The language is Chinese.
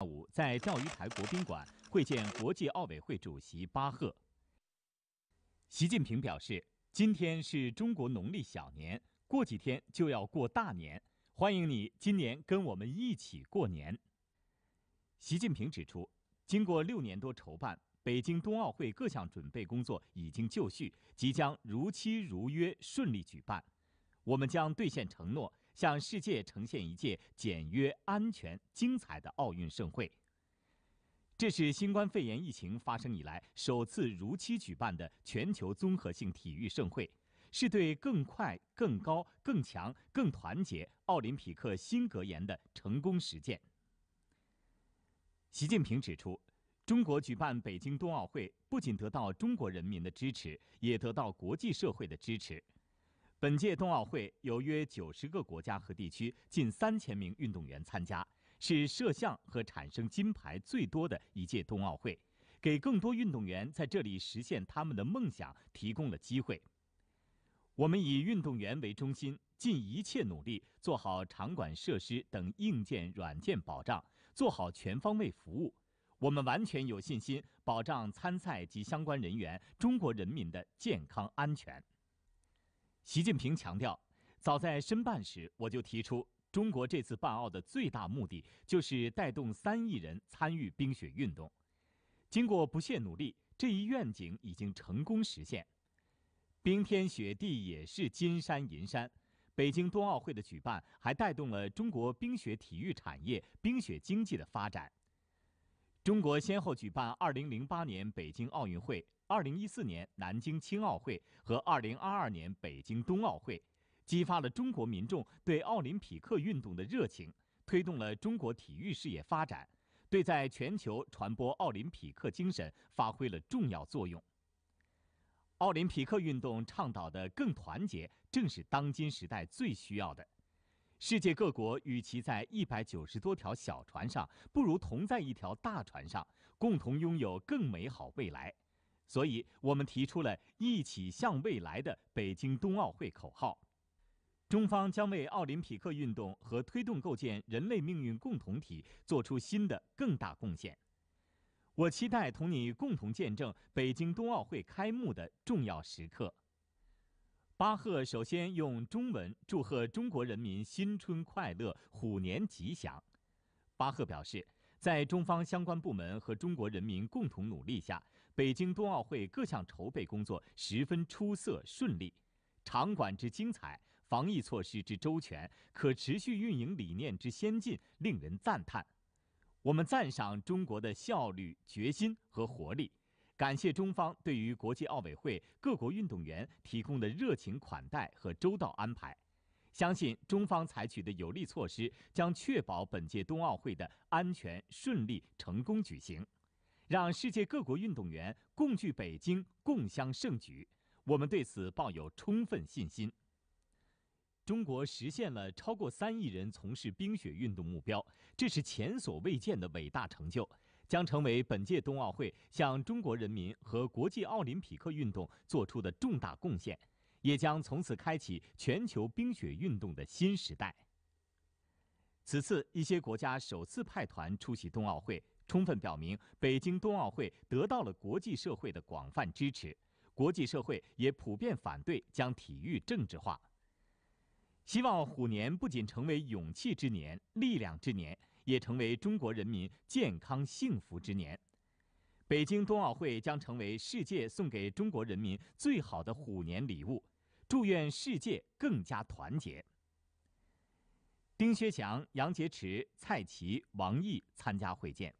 下午在钓鱼台国宾馆会见国际奥委会主席巴赫。习近平表示，今天是中国农历小年，过几天就要过大年，欢迎你今年跟我们一起过年。习近平指出，经过六年多筹办，北京冬奥会各项准备工作已经就绪，即将如期如约顺利举办，我们将兑现承诺。向世界呈现一届简约、安全、精彩的奥运盛会。这是新冠肺炎疫情发生以来首次如期举办的全球综合性体育盛会，是对“更快、更高、更强、更团结”奥林匹克新格言的成功实践。习近平指出，中国举办北京冬奥会，不仅得到中国人民的支持，也得到国际社会的支持。本届冬奥会有约九十个国家和地区、近三千名运动员参加，是摄像和产生金牌最多的一届冬奥会，给更多运动员在这里实现他们的梦想提供了机会。我们以运动员为中心，尽一切努力做好场馆设施等硬件、软件保障，做好全方位服务。我们完全有信心保障参赛及相关人员、中国人民的健康安全。习近平强调，早在申办时，我就提出，中国这次办奥的最大目的就是带动三亿人参与冰雪运动。经过不懈努力，这一愿景已经成功实现。冰天雪地也是金山银山，北京冬奥会的举办还带动了中国冰雪体育产业、冰雪经济的发展。中国先后举办2008年北京奥运会、2014年南京青奥会和2022年北京冬奥会，激发了中国民众对奥林匹克运动的热情，推动了中国体育事业发展，对在全球传播奥林匹克精神发挥了重要作用。奥林匹克运动倡导的更团结，正是当今时代最需要的。世界各国与其在一百九十多条小船上，不如同在一条大船上，共同拥有更美好未来。所以，我们提出了一起向未来的北京冬奥会口号。中方将为奥林匹克运动和推动构建人类命运共同体做出新的更大贡献。我期待同你共同见证北京冬奥会开幕的重要时刻。巴赫首先用中文祝贺中国人民新春快乐，虎年吉祥。巴赫表示，在中方相关部门和中国人民共同努力下，北京冬奥会各项筹备工作十分出色、顺利，场馆之精彩，防疫措施之周全，可持续运营理念之先进，令人赞叹。我们赞赏中国的效率、决心和活力。感谢中方对于国际奥委会各国运动员提供的热情款待和周到安排。相信中方采取的有力措施将确保本届冬奥会的安全、顺利、成功举行，让世界各国运动员共聚北京，共享盛举。我们对此抱有充分信心。中国实现了超过三亿人从事冰雪运动目标，这是前所未见的伟大成就。将成为本届冬奥会向中国人民和国际奥林匹克运动作出的重大贡献，也将从此开启全球冰雪运动的新时代。此次一些国家首次派团出席冬奥会，充分表明北京冬奥会得到了国际社会的广泛支持，国际社会也普遍反对将体育政治化。希望虎年不仅成为勇气之年、力量之年。也成为中国人民健康幸福之年，北京冬奥会将成为世界送给中国人民最好的虎年礼物，祝愿世界更加团结。丁薛祥、杨洁篪、蔡奇、王毅参加会见。